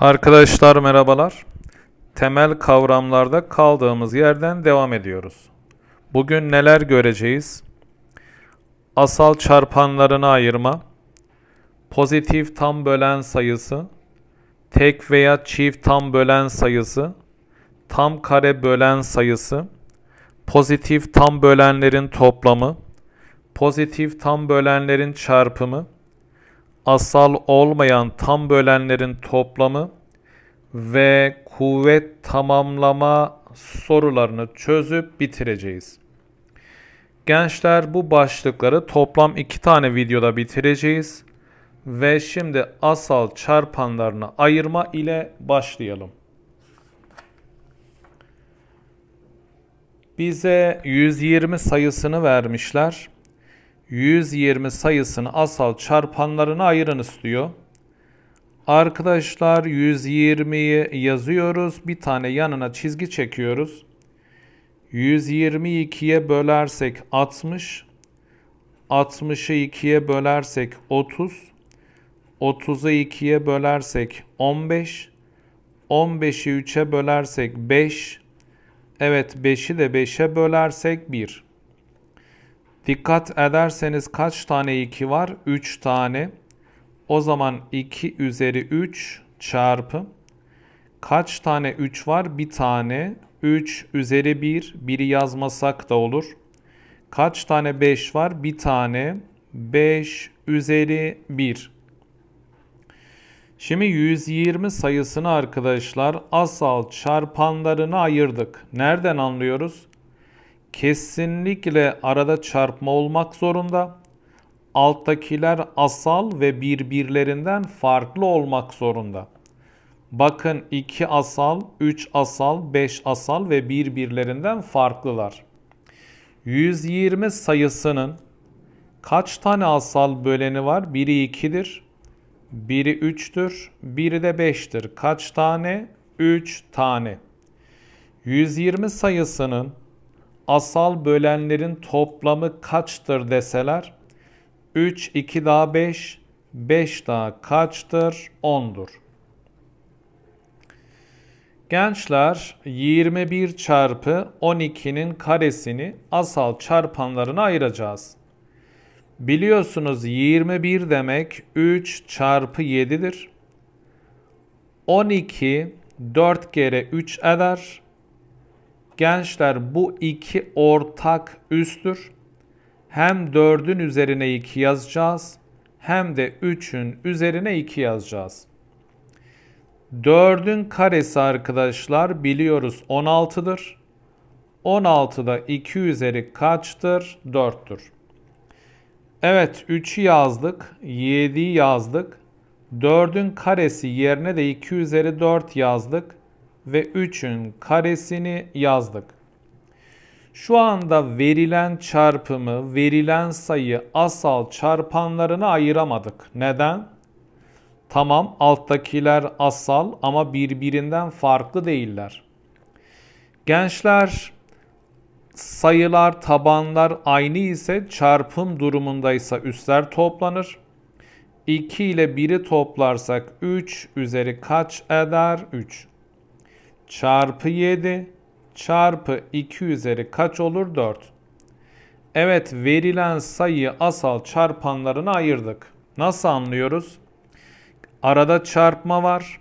Arkadaşlar merhabalar. Temel kavramlarda kaldığımız yerden devam ediyoruz. Bugün neler göreceğiz? Asal çarpanlarına ayırma, pozitif tam bölen sayısı, tek veya çift tam bölen sayısı, tam kare bölen sayısı, pozitif tam bölenlerin toplamı, pozitif tam bölenlerin çarpımı, asal olmayan tam bölenlerin toplamı ve kuvvet tamamlama sorularını çözüp bitireceğiz. Gençler bu başlıkları toplam iki tane videoda bitireceğiz. Ve şimdi asal çarpanlarına ayırma ile başlayalım. Bize 120 sayısını vermişler. 120 sayısını asal çarpanlarına ayırınız diyor. Arkadaşlar 120'yi yazıyoruz. Bir tane yanına çizgi çekiyoruz. 122'ye bölersek 60. 60'ı 2'ye bölersek 30. 30'u 2'ye bölersek 15. 15'i 3'e bölersek 5. Evet 5'i de 5'e bölersek 1. Dikkat ederseniz kaç tane 2 var? 3 tane. O zaman 2 üzeri 3 çarpı. Kaç tane 3 var? Bir tane. 3 üzeri 1. 1'i yazmasak da olur. Kaç tane 5 var? Bir tane. 5 üzeri 1. Şimdi 120 sayısını arkadaşlar asal çarpanlarını ayırdık. Nereden anlıyoruz? kesinlikle arada çarpma olmak zorunda. Alttakiler asal ve birbirlerinden farklı olmak zorunda. Bakın 2 asal, 3 asal, 5 asal ve birbirlerinden farklılar. 120 sayısının kaç tane asal böleni var? Biri 2'dir, biri 3'tür, biri de 5'tir. Kaç tane? 3 tane. 120 sayısının asal bölenlerin toplamı kaçtır deseler 3, 2 daha 5, 5 daha kaçtır? 10'dur. Gençler 21 çarpı 12'nin karesini asal çarpanlarına ayıracağız. Biliyorsunuz 21 demek 3 çarpı 7'dir. 12 4 kere 3 eder. Gençler bu iki ortak üstür. Hem 4'ün üzerine 2 yazacağız hem de 3'ün üzerine 2 yazacağız. 4'ün karesi arkadaşlar biliyoruz 16'dır. 16'da 2 üzeri kaçtır? 4'tür. Evet 3'ü yazdık, 7'yi yazdık. 4'ün karesi yerine de 2 üzeri 4 yazdık ve 3'ün karesini yazdık. Şu anda verilen çarpımı, verilen sayı asal çarpanlarına ayıramadık. Neden? Tamam alttakiler asal ama birbirinden farklı değiller. Gençler sayılar, tabanlar aynı ise çarpım durumundaysa üstler toplanır. 2 ile 1'i toplarsak 3 üzeri kaç eder? 3 çarpı 7 çarpı 2 üzeri kaç olur? 4. Evet verilen sayıyı asal çarpanlarına ayırdık. Nasıl anlıyoruz? Arada çarpma var.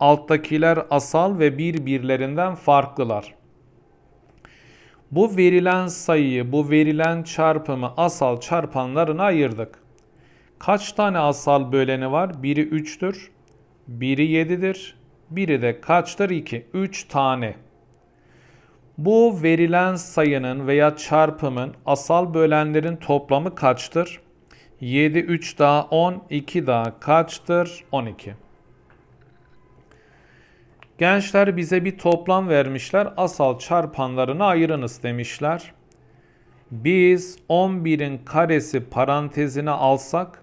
Alttakiler asal ve birbirlerinden farklılar. Bu verilen sayıyı, bu verilen çarpımı asal çarpanlarına ayırdık. Kaç tane asal böleni var? Biri 3'tür, biri 7'dir, biri de kaçtır? 2. 3 tane. Bu verilen sayının veya çarpımın asal bölenlerin toplamı kaçtır? 7, 3 daha 10, 2 daha kaçtır? 12. Gençler bize bir toplam vermişler. Asal çarpanlarını ayırınız demişler. Biz 11'in karesi parantezine alsak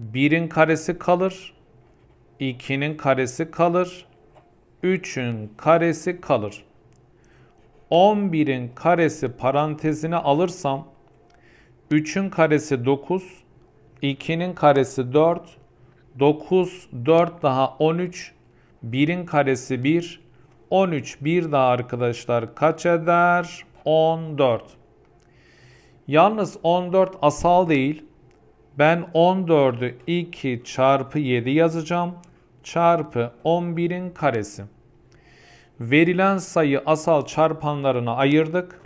1'in karesi kalır. 2'nin karesi kalır. 3'ün karesi kalır. 11'in karesi parantezine alırsam 3'ün karesi 9, 2'nin karesi 4, 9, 4 daha 13, 1'in karesi 1, 13, 1 daha arkadaşlar kaç eder? 14. Yalnız 14 asal değil. Ben 14'ü 2 çarpı 7 yazacağım çarpı 11'in karesi. Verilen sayı asal çarpanlarına ayırdık.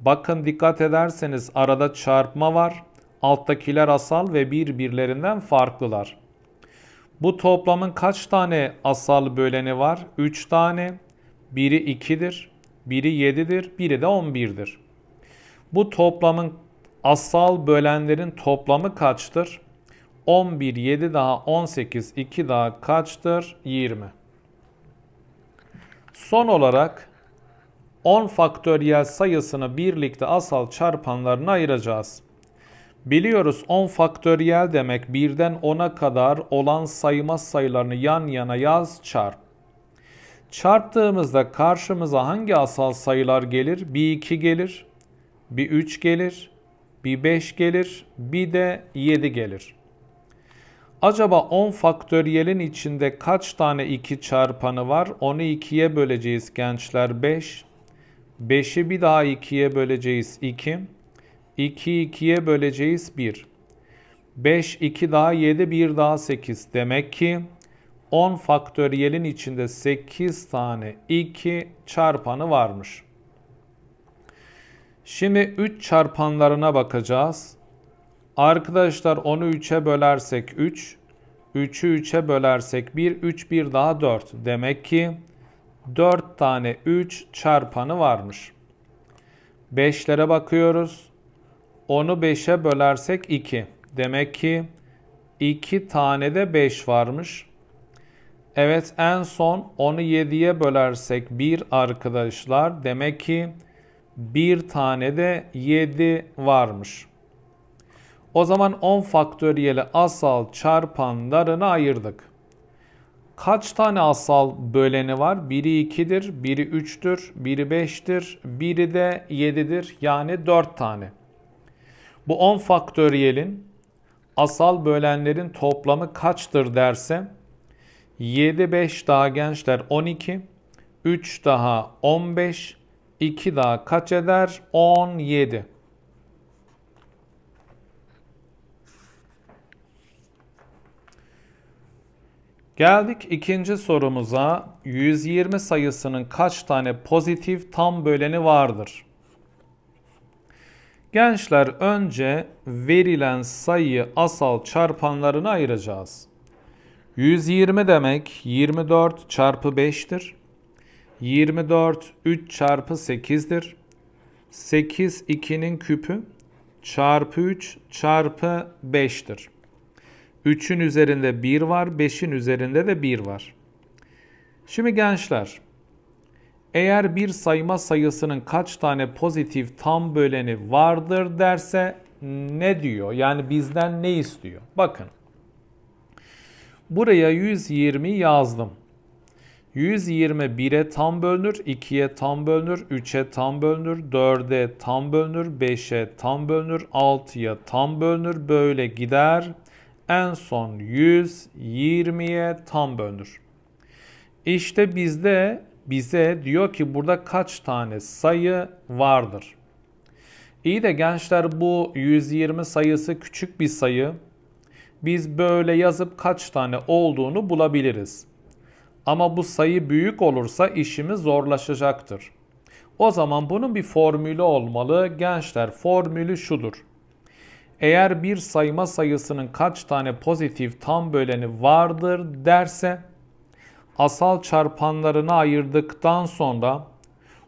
Bakın dikkat ederseniz arada çarpma var. Alttakiler asal ve birbirlerinden farklılar. Bu toplamın kaç tane asal böleni var? 3 tane. Biri 2'dir, biri 7'dir, biri de 11'dir. Bu toplamın asal bölenlerin toplamı kaçtır? 11, 7 daha 18, 2 daha kaçtır? 20. Son olarak 10 faktöriyel sayısını birlikte asal çarpanlarına ayıracağız. Biliyoruz 10 faktöriyel demek 1'den 10'a kadar olan sayma sayılarını yan yana yaz çarp. Çarptığımızda karşımıza hangi asal sayılar gelir? Bir 2 gelir, bir 3 gelir, bir 5 gelir, bir de 7 gelir. Acaba 10 faktöriyelin içinde kaç tane 2 çarpanı var? Onu 2'ye böleceğiz gençler 5. 5'i bir daha 2'ye böleceğiz 2. 2 2'ye böleceğiz 1. 5 2 daha 7 1 daha 8. Demek ki 10 faktöriyelin içinde 8 tane 2 çarpanı varmış. Şimdi 3 çarpanlarına bakacağız. Arkadaşlar onu 3'e bölersek 3, 3'ü 3'e bölersek 1, 3 bir daha 4. Demek ki 4 tane 3 çarpanı varmış. 5'lere bakıyoruz. Onu 5'e bölersek 2. Demek ki 2 tane de 5 varmış. Evet en son onu 7'ye bölersek 1 arkadaşlar. Demek ki 1 tane de 7 varmış. O zaman 10 faktöriyeli asal çarpanlarını ayırdık. Kaç tane asal böleni var? Biri 2'dir, biri 3'tür, biri 5'tir, biri de 7'dir. Yani 4 tane. Bu 10 faktöriyelin asal bölenlerin toplamı kaçtır derse 7 5 daha gençler 12, 3 daha 15, 2 daha kaç eder? 17. Geldik ikinci sorumuza. 120 sayısının kaç tane pozitif tam böleni vardır? Gençler önce verilen sayıyı asal çarpanlarına ayıracağız. 120 demek 24 çarpı 5'tir. 24 3 çarpı 8'dir. 8 2'nin küpü çarpı 3 çarpı 5'tir. 3'ün üzerinde 1 var, 5'in üzerinde de 1 var. Şimdi gençler, eğer bir sayma sayısının kaç tane pozitif tam böleni vardır derse ne diyor? Yani bizden ne istiyor? Bakın. Buraya 120 yazdım. 120 121'e tam bölünür, 2'ye tam bölünür, 3'e tam bölünür, 4'e tam bölünür, 5'e tam bölünür, 6'ya tam bölünür. Böyle gider en son 120'ye tam bölünür. İşte bizde bize diyor ki burada kaç tane sayı vardır? İyi de gençler bu 120 sayısı küçük bir sayı. Biz böyle yazıp kaç tane olduğunu bulabiliriz. Ama bu sayı büyük olursa işimiz zorlaşacaktır. O zaman bunun bir formülü olmalı. Gençler formülü şudur eğer bir sayma sayısının kaç tane pozitif tam böleni vardır derse asal çarpanlarını ayırdıktan sonra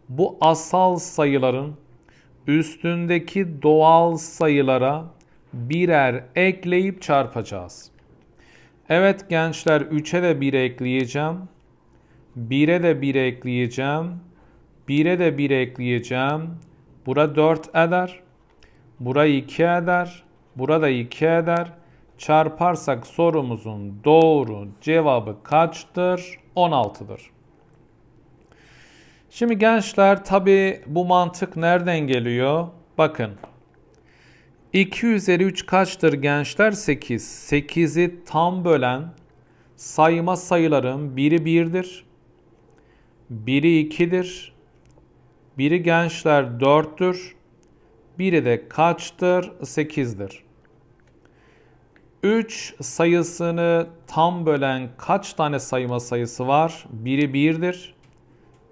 bu asal sayıların üstündeki doğal sayılara birer ekleyip çarpacağız. Evet gençler 3'e de 1 ekleyeceğim. 1'e de 1 ekleyeceğim. 1'e de 1 ekleyeceğim. Bura 4 eder burayı 2 eder, burada 2 eder. Çarparsak sorumuzun doğru cevabı kaçtır? 16'dır. Şimdi gençler tabi bu mantık nereden geliyor? Bakın 2 üzeri 3 kaçtır gençler? 8. 8'i tam bölen sayma sayıların biri 1'dir. Biri 2'dir. Biri gençler 4'tür. Biri de kaçtır? 8'dir. 3 sayısını tam bölen kaç tane sayma sayısı var? Biri 1'dir.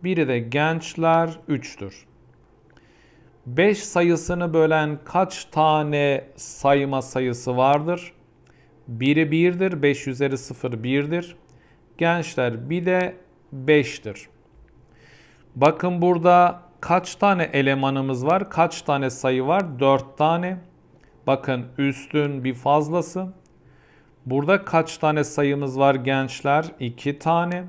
Biri de gençler 3'tür. 5 sayısını bölen kaç tane sayma sayısı vardır? Biri 1'dir. 5 üzeri 0 1'dir. Gençler bir de 5'tir. Bakın burada kaç tane elemanımız var? Kaç tane sayı var? 4 tane. Bakın üstün bir fazlası. Burada kaç tane sayımız var gençler? 2 tane.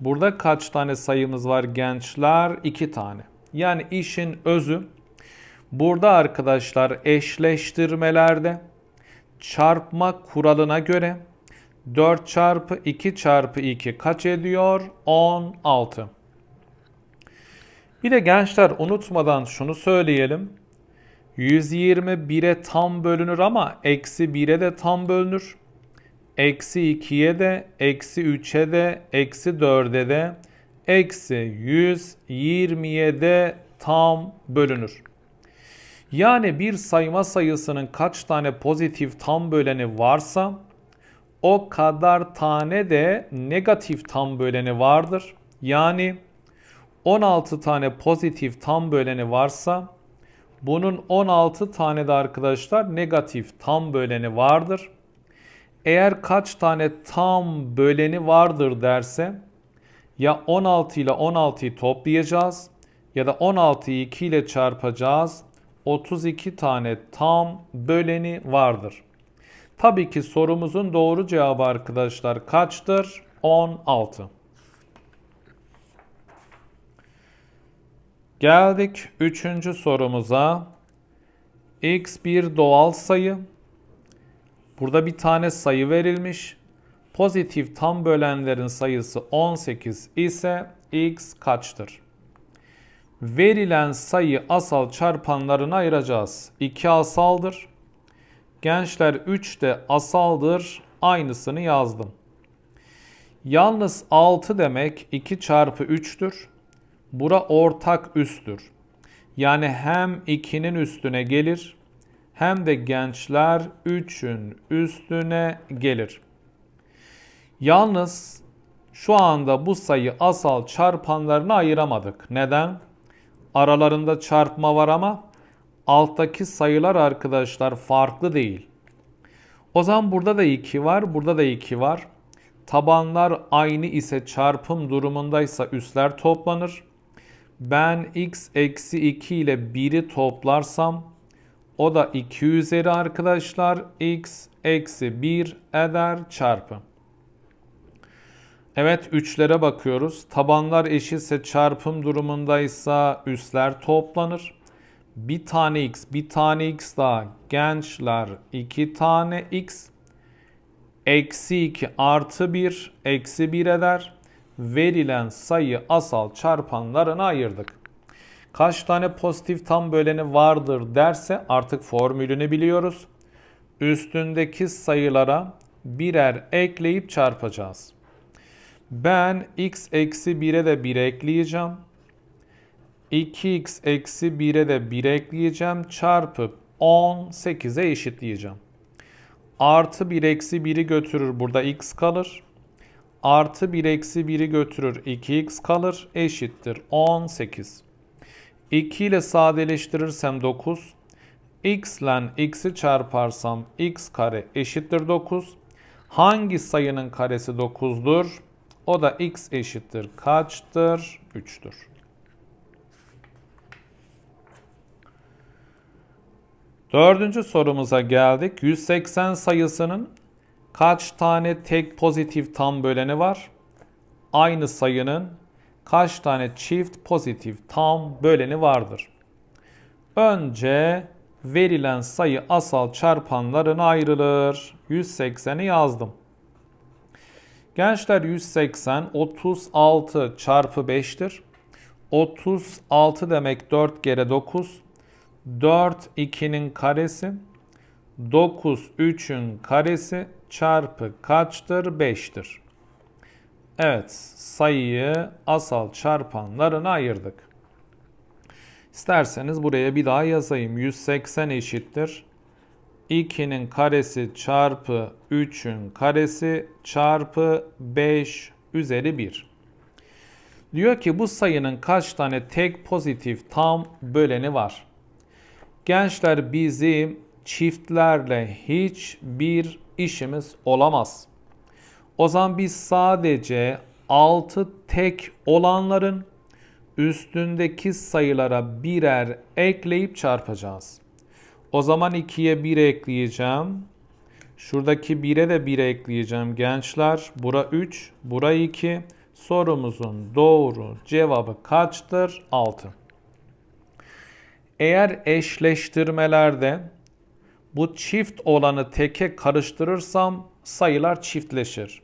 Burada kaç tane sayımız var gençler? 2 tane. Yani işin özü burada arkadaşlar eşleştirmelerde çarpma kuralına göre 4 çarpı 2 çarpı 2 kaç ediyor? 16. Bir de gençler unutmadan şunu söyleyelim. 121'e tam bölünür ama eksi 1'e de tam bölünür. Eksi 2'ye de, eksi 3'e de, eksi 4'e de, eksi 120'ye de tam bölünür. Yani bir sayma sayısının kaç tane pozitif tam böleni varsa o kadar tane de negatif tam böleni vardır. Yani 16 tane pozitif tam böleni varsa bunun 16 tane de arkadaşlar negatif tam böleni vardır. Eğer kaç tane tam böleni vardır derse ya 16 ile 16'yı toplayacağız ya da 16'yı 2 ile çarpacağız. 32 tane tam böleni vardır. Tabii ki sorumuzun doğru cevabı arkadaşlar kaçtır? 16. Geldik üçüncü sorumuza. X bir doğal sayı. Burada bir tane sayı verilmiş. Pozitif tam bölenlerin sayısı 18 ise x kaçtır? Verilen sayı asal çarpanlarına ayıracağız. 2 asaldır. Gençler 3 de asaldır. Aynısını yazdım. Yalnız 6 demek 2 çarpı 3'tür. Bura ortak üstür. Yani hem 2'nin üstüne gelir hem de gençler 3'ün üstüne gelir. Yalnız şu anda bu sayı asal çarpanlarını ayıramadık. Neden? Aralarında çarpma var ama alttaki sayılar arkadaşlar farklı değil. O zaman burada da 2 var, burada da 2 var. Tabanlar aynı ise çarpım durumundaysa üstler toplanır ben x eksi 2 ile 1'i toplarsam o da 2 üzeri arkadaşlar x eksi 1 eder çarpı. Evet üçlere bakıyoruz. Tabanlar eşitse çarpım durumundaysa üsler toplanır. Bir tane x, bir tane x daha. Gençler iki tane x. Eksi 2 artı 1, eksi 1 eder verilen sayı asal çarpanlarına ayırdık. Kaç tane pozitif tam böleni vardır derse artık formülünü biliyoruz. Üstündeki sayılara birer ekleyip çarpacağız. Ben x eksi 1'e de 1 ekleyeceğim. 2x eksi 1'e de 1 ekleyeceğim. Çarpıp 18'e eşitleyeceğim. Artı 1 eksi 1'i götürür. Burada x kalır. Artı 1 eksi 1'i götürür. 2x kalır. Eşittir. 18. 2 ile sadeleştirirsem 9. x ile x'i çarparsam x kare eşittir 9. Hangi sayının karesi 9'dur? O da x eşittir kaçtır? 3'tür. Dördüncü sorumuza geldik. 180 sayısının kaç tane tek pozitif tam böleni var? Aynı sayının kaç tane çift pozitif tam böleni vardır? Önce verilen sayı asal çarpanlarına ayrılır. 180'i yazdım. Gençler 180 36 çarpı 5'tir. 36 demek 4 kere 9. 4 2'nin karesi. 9 3'ün karesi çarpı kaçtır? 5'tir. Evet sayıyı asal çarpanlarına ayırdık. İsterseniz buraya bir daha yazayım. 180 eşittir. 2'nin karesi çarpı 3'ün karesi çarpı 5 üzeri 1. Diyor ki bu sayının kaç tane tek pozitif tam böleni var? Gençler bizim çiftlerle hiçbir işimiz olamaz. O zaman biz sadece 6 tek olanların üstündeki sayılara birer ekleyip çarpacağız. O zaman 2'ye 1 ekleyeceğim. Şuradaki 1'e de 1 ekleyeceğim gençler. Bura 3, bura 2. Sorumuzun doğru cevabı kaçtır? 6. Eğer eşleştirmelerde bu çift olanı teke karıştırırsam sayılar çiftleşir.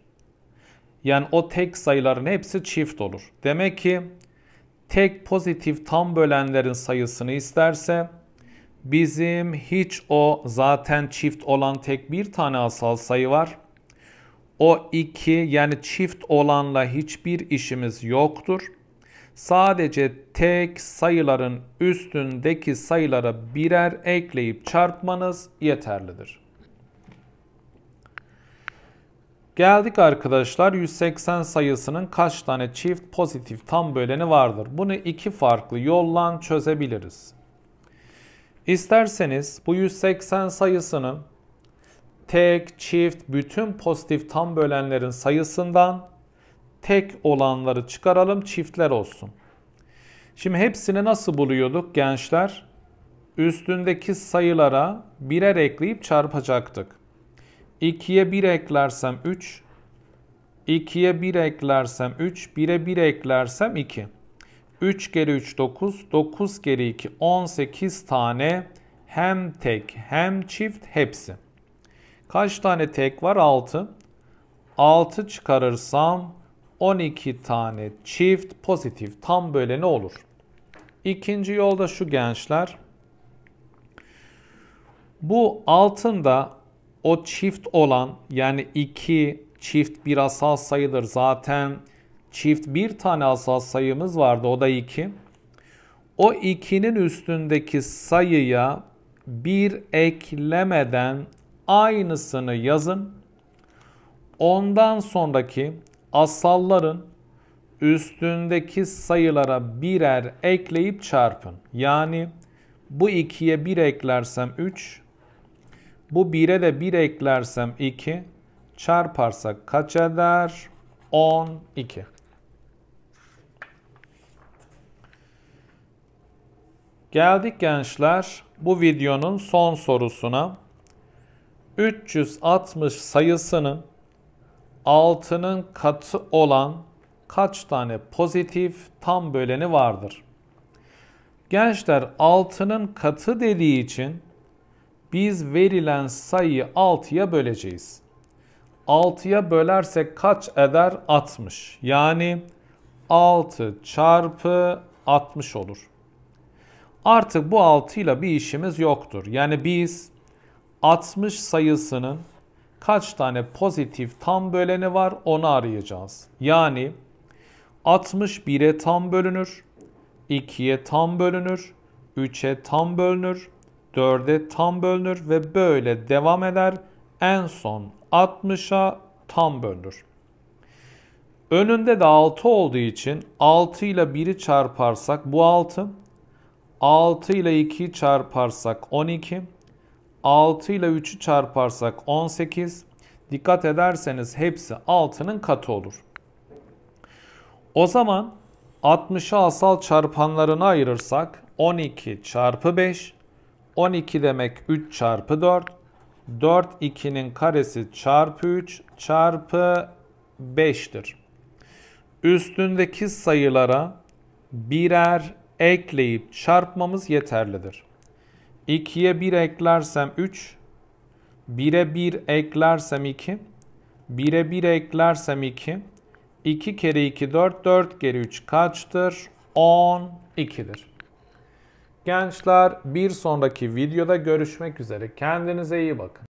Yani o tek sayıların hepsi çift olur. Demek ki tek pozitif tam bölenlerin sayısını isterse bizim hiç o zaten çift olan tek bir tane asal sayı var. O iki yani çift olanla hiçbir işimiz yoktur sadece tek sayıların üstündeki sayılara birer ekleyip çarpmanız yeterlidir. Geldik arkadaşlar 180 sayısının kaç tane çift pozitif tam böleni vardır. Bunu iki farklı yolla çözebiliriz. İsterseniz bu 180 sayısının tek, çift, bütün pozitif tam bölenlerin sayısından tek olanları çıkaralım çiftler olsun. Şimdi hepsini nasıl buluyorduk gençler? Üstündeki sayılara birer ekleyip çarpacaktık. 2'ye 1 eklersem 3, 2'ye 1 eklersem 3, 1'e 1 eklersem 2. 3 geri 3 9, 9 geri 2 18 tane hem tek hem çift hepsi. Kaç tane tek var? 6. 6 çıkarırsam 12 tane çift pozitif tam böyle ne olur? İkinci yolda şu gençler. Bu altında o çift olan yani 2 çift bir asal sayıdır. Zaten çift bir tane asal sayımız vardı o da 2. O 2'nin üstündeki sayıya bir eklemeden aynısını yazın. Ondan sonraki asalların üstündeki sayılara birer ekleyip çarpın. Yani bu 2'ye 1 eklersem 3, bu 1'e de 1 eklersem 2, çarparsak kaç eder? 12. Geldik gençler bu videonun son sorusuna. 360 sayısının 6'nın katı olan kaç tane pozitif tam böleni vardır? Gençler 6'nın katı dediği için biz verilen sayıyı 6'ya böleceğiz. 6'ya bölersek kaç eder? 60. Yani 6 çarpı 60 olur. Artık bu 6 ile bir işimiz yoktur. Yani biz 60 sayısının kaç tane pozitif tam böleni var onu arayacağız. Yani 61'e tam bölünür, 2'ye tam bölünür, 3'e tam bölünür, 4'e tam bölünür ve böyle devam eder. En son 60'a tam bölünür. Önünde de 6 olduğu için 6 ile 1'i çarparsak bu 6. 6 ile 2'yi çarparsak 12. 6 ile 3'ü çarparsak 18. Dikkat ederseniz hepsi 6'nın katı olur. O zaman 60'ı asal çarpanlarına ayırırsak 12 çarpı 5, 12 demek 3 çarpı 4, 4 2'nin karesi çarpı 3 çarpı 5'tir. Üstündeki sayılara birer ekleyip çarpmamız yeterlidir. 2'ye 1 eklersem 3. 1'e 1 eklersem 2. 1'e 1 eklersem 2. 2 kere 2 4. 4 kere 3 kaçtır? 12'dir. Gençler bir sonraki videoda görüşmek üzere. Kendinize iyi bakın.